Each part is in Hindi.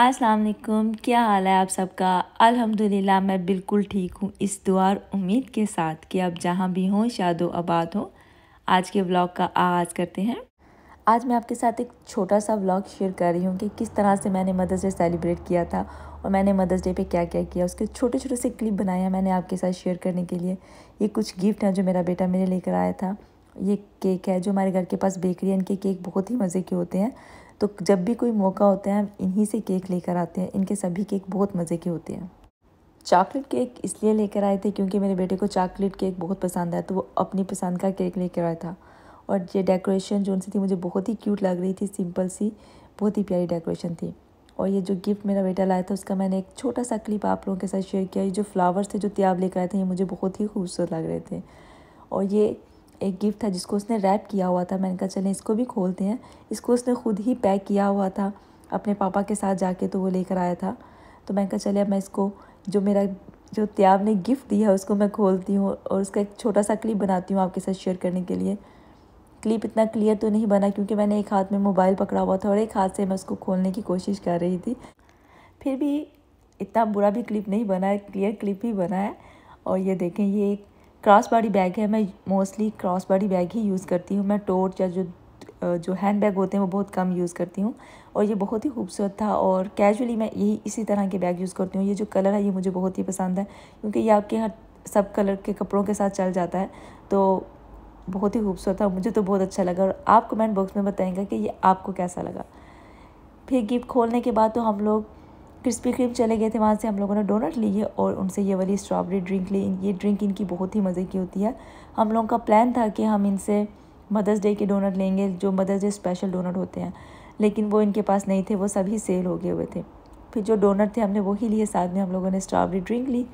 अस्सलाम वालेकुम क्या हाल है आप सबका अल्हम्दुलिल्लाह मैं बिल्कुल ठीक हूँ इस दुआ उम्मीद के साथ कि आप जहाँ भी हों शादो आबाद हों आज के व्लॉग का आगाज़ करते हैं आज मैं आपके साथ एक छोटा सा व्लॉग शेयर कर रही हूँ कि किस तरह से मैंने मदर्स डे सेलिब्रेट किया था और मैंने मदर्स डे पे क्या क्या किया उसके छोटे छोटे से क्लिप बनाए हैं मैंने आपके साथ शेयर करने के लिए ये कुछ गिफ्ट हैं जो मेरा बेटा मेरे लेकर आया था ये केक है जो हमारे घर के पास बेकरी है इनके केक बहुत ही मज़े के होते हैं तो जब भी कोई मौका होता है हम इन्हीं से केक लेकर आते हैं इनके सभी केक बहुत मज़े के होते हैं चॉकलेट केक इसलिए लेकर आए थे क्योंकि मेरे बेटे को चॉकलेट केक बहुत पसंद आया तो वो अपनी पसंद का केक लेकर आया था और ये डेकोरेशन जो उनसे थी मुझे बहुत ही क्यूट लग रही थी सिंपल सी बहुत ही प्यारी डेकोरेशन थी और ये जो गिफ्ट मेरा बेटा लाया था उसका मैंने एक छोटा सा क्लिप आप लोगों के साथ शेयर किया ये जो फ्लावर्स थे जो त्याग लेकर आए थे ये मुझे बहुत ही खूबसूरत लग रहे थे और ये एक गिफ्ट था जिसको उसने रैप किया हुआ था मैंने कहा चलें इसको भी खोलते हैं इसको उसने खुद ही पैक किया हुआ था अपने पापा के साथ जाके तो वो लेकर आया था तो मैंने कहा चले मैं इसको जो मेरा जो त्याग ने गिफ्ट दिया है उसको मैं खोलती हूँ और उसका एक छोटा सा क्लिप बनाती हूँ आपके साथ शेयर करने के लिए क्लिप इतना क्लियर तो नहीं बना क्योंकि मैंने एक हाथ में मोबाइल पकड़ा हुआ था और एक हाथ से मैं उसको खोलने की कोशिश कर रही थी फिर भी इतना बुरा भी क्लिप नहीं बना है क्लियर क्लिप ही बना है और ये देखें ये एक क्रॉस बॉडी बैग है मैं मोस्टली क्रॉस बॉडी बैग ही यूज़ करती हूँ मैं टोट या जो जो हैंड बैग होते हैं वो बहुत कम यूज़ करती हूँ और ये बहुत ही खूबसूरत था और कैजुअली मैं यही इसी तरह के बैग यूज़ करती हूँ ये जो कलर है ये मुझे बहुत ही पसंद है क्योंकि ये आपके हर सब कलर के कपड़ों के साथ चल जाता है तो बहुत ही खूबसूरत था मुझे तो बहुत अच्छा लगा और आप कमेंट बॉक्स में बताएंगे कि ये आपको कैसा लगा फिर गिफ्ट खोलने के बाद तो हम लोग क्रिस्पी क्रीम चले गए थे वहाँ से हम लोगों ने डोनट लिए और उनसे ये वाली स्ट्रॉबेरी ड्रिंक ली ये ड्रिंक इनकी बहुत ही मज़े की होती है हम लोगों का प्लान था कि हम इनसे मदर्स डे के डोनट लेंगे जो मदर्स डे स्पेशल डोनट होते हैं लेकिन वो इनके पास नहीं थे वो सभी सेल हो गए हुए थे फिर जो डोनट थे हमने वही लिए साथ में हम लोगों ने स्ट्रॉबेरी ड्रिंक ली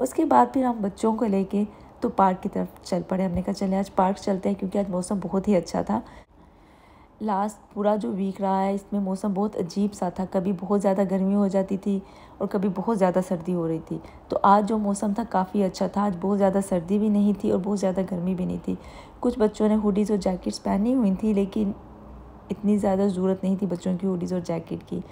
उसके बाद फिर हम बच्चों को लेके तो पार्क की तरफ चल पड़े हमने कहा चले आज पार्क चलते हैं क्योंकि आज मौसम बहुत ही अच्छा था लास्ट पूरा जो वीक रहा है इसमें मौसम बहुत अजीब सा था कभी बहुत ज़्यादा गर्मी हो जाती थी और कभी बहुत ज़्यादा सर्दी हो रही थी तो आज जो मौसम था काफ़ी अच्छा था आज बहुत ज़्यादा सर्दी भी नहीं थी और बहुत ज़्यादा गर्मी भी नहीं थी कुछ बच्चों ने हुडीज़ और जैकेट्स पहनी हुई थी लेकिन इतनी ज़्यादा ज़रूरत नहीं थी बच्चों की हुडीज़ और जैकेट की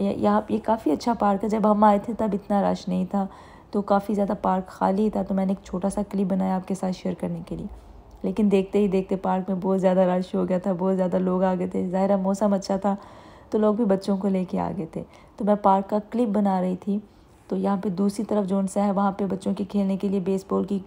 यहाँ ये काफ़ी अच्छा पार्क है जब हम आए थे तब इतना रश नहीं था तो काफ़ी ज़्यादा पार्क खाली था तो मैंने एक छोटा सा क्लिप बनाया आपके साथ शेयर करने के लिए लेकिन देखते ही देखते पार्क में बहुत ज़्यादा रश हो गया था बहुत ज़्यादा लोग आ गए थे ज़ाहिर मौसम अच्छा था तो लोग भी बच्चों को लेके आ गए थे तो मैं पार्क का क्लिप बना रही थी तो यहाँ पे दूसरी तरफ जोन सा है वहाँ पे बच्चों के खेलने के लिए बेसबॉल की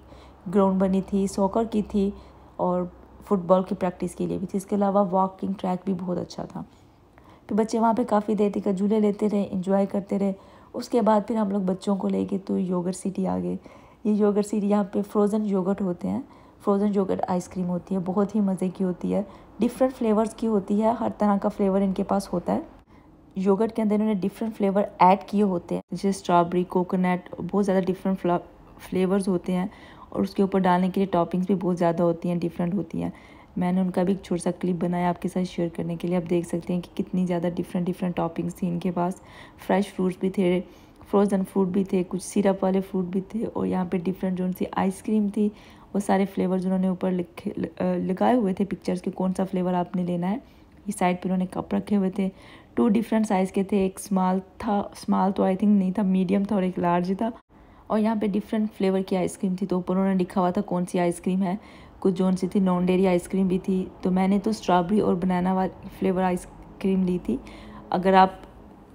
ग्राउंड बनी थी सॉकर की थी और फुटबॉल की प्रैक्टिस के लिए भी थी इसके अलावा वॉकिंग ट्रैक भी बहुत अच्छा था फिर तो बच्चे वहाँ पर काफ़ी देर तक झूले लेते रहे इंजॉय करते रहे उसके बाद फिर हम लोग बच्चों को ले गए तो योगर सिटी आ गए ये योगर सिटी यहाँ पे फ्रोज़न योगर्ट होते हैं फ्रोज़न योगर्ट आइसक्रीम होती है बहुत ही मज़े की होती है डिफरेंट फ्लेवर्स की होती है हर तरह का फ्लेवर इनके पास होता है योगर्ट के अंदर इन्होंने डिफरेंट फ्लेवर ऐड किए होते हैं जैसे स्ट्रॉबेरी कोकोनट बहुत ज़्यादा डिफरेंट फ्लेवर्स होते हैं और उसके ऊपर डालने के लिए टॉपिंग्स भी बहुत ज़्यादा होती हैं डिफरेंट होती हैं मैंने उनका भी एक छोटा सा क्लिप बनाया आपके साथ शेयर करने के लिए आप देख सकते हैं कि कितनी ज़्यादा डिफरेंट डिफरेंट टॉपिंग्स थी इनके पास फ्रेश फ्रूट्स भी थे फ्रोज़न फ्रूट भी थे कुछ सिरप वाले फ्रूट भी थे और यहाँ पे डिफरेंट जो उनकी आइसक्रीम थी वो सारे फ्लेवर्स उन्होंने ऊपर लिखे लगाए हुए थे पिक्चर्स के कौन सा फ्लेवर आपने लेना है इस साइड पर उन्होंने कप रखे हुए थे टू डिफरेंट साइज़ के थे एक स्मॉल था स्मॉल तो आई थिंक नहीं था मीडियम था और एक लार्ज था और यहाँ पे डिफरेंट फ्लेवर की आइसक्रीम थी तो ऊपर उन्होंने लिखा हुआ था कौन सी आइसक्रीम है कुछ जोन सी थी नॉन डेरी आइसक्रीम भी थी तो मैंने तो स्ट्रॉबेरी और बनाना वाली फ्लेवर आइसक्रीम ली थी अगर आप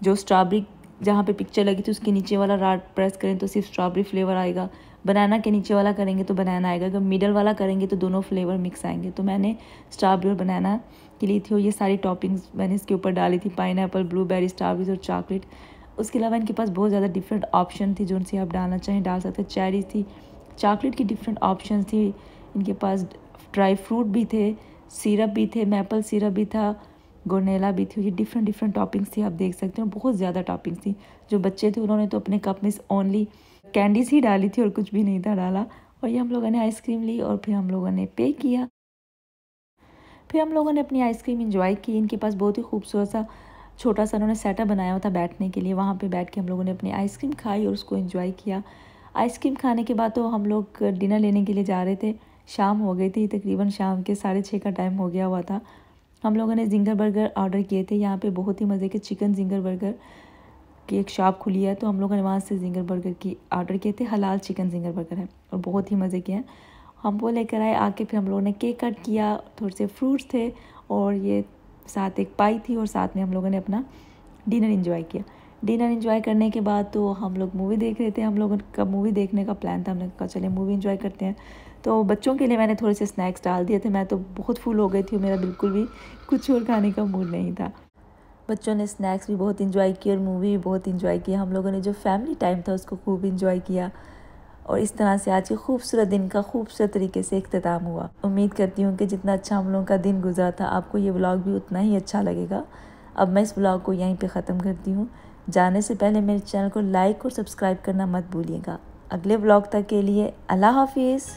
जो स्ट्रॉबेरी जहाँ पे पिक्चर लगी थी उसके नीचे वाला राड प्रेस करें तो सिर्फ स्ट्रॉबेरी फ्लेवर आएगा बनाना के नीचे वाला करेंगे तो बनाना आएगा अगर मिडल वाला करेंगे तो दोनों फ्लेवर मिक्स आएंगे तो मैंने स्ट्रॉबेरी और बनाना के लिए थी और ये सारी टॉपिंग्स मैंने इसके ऊपर डाली थी पाइन एप्पल ब्लूबेरी स्ट्रॉबेरीज और चॉकलेट उसके अलावा इनके पास बहुत ज़्यादा डिफरेंट ऑप्शन थी जो उनसे आप डालना चाहें डाल सकते चेरीज थी चॉकलेट की डिफरेंट ऑप्शन थी इनके पास ड्राई फ्रूट भी थे सिरप भी थे मैपल सिरप भी था गोनेला भी थी ये डिफरेंट डिफरेंट टॉपिंग्स थी आप देख सकते हो बहुत ज़्यादा टॉपिंग्स थी जो बच्चे थे उन्होंने तो अपने कप में ओनली कैंडीज ही डाली थी और कुछ भी नहीं था डाला और ये हम लोगों ने आइसक्रीम ली और फिर हम लोगों ने पे किया फिर हम लोगों ने अपनी आइसक्रीम इंजॉय की इनके पास बहुत ही खूबसूरत सा छोटा सा उन्होंने सेटअप बनाया हुआ था बैठने के लिए वहाँ पे बैठ के हम लोगों ने अपनी आइसक्रीम खाई और उसको इन्जॉय किया आइसक्रीम खाने के बाद तो हम लोग डिनर लेने के लिए जा रहे थे शाम हो गई थी तकरीबन शाम के साढ़े छः का टाइम हो गया हुआ था हम लोगों ने जिंगर बर्गर ऑर्डर किए थे यहाँ पे बहुत ही मज़े के चिकन जिंगर बर्गर की एक शॉप खुली है तो हम लोगों ने वहाँ से जिंगर बर्गर की ऑर्डर किए थे हलाल चिकन जिंगर बर्गर है और बहुत ही मज़े के हैं हम वो लेकर आए आके फिर हम लोगों ने केक कट किया थोड़े से फ्रूट्स थे और ये साथ एक पाई थी और साथ में हम लोगों ने अपना डिनर इन्जॉय किया डिनर इन्जॉय करने के बाद तो हम लोग मूवी देख रहे थे हम लोगों का मूवी देखने का प्लान था हमने कहा चले मूवी इन्जॉय करते हैं तो बच्चों के लिए मैंने थोड़े से स्नैक्स डाल दिए थे मैं तो बहुत फुल हो गई थी मेरा बिल्कुल भी कुछ और खाने का मूड नहीं था बच्चों ने स्नैक्स भी बहुत इन्जॉय किए और मूवी भी बहुत इन्जॉय किया हम लोगों ने जो फैमिली टाइम था उसको खूब इन्जॉय किया और इस तरह से आज के खूबसूरत दिन का खूबसूरत तरीके से अख्ताम हुआ उम्मीद करती हूँ कि जितना अच्छा हम लोगों का दिन गुजरा था आपको ये ब्लॉग भी उतना ही अच्छा लगेगा अब मैं इस ब्लॉग को यहीं पे ख़त्म करती हूँ जाने से पहले मेरे चैनल को लाइक और सब्सक्राइब करना मत भूलिएगा अगले ब्लॉग तक के लिए अल्लाह हाफिज़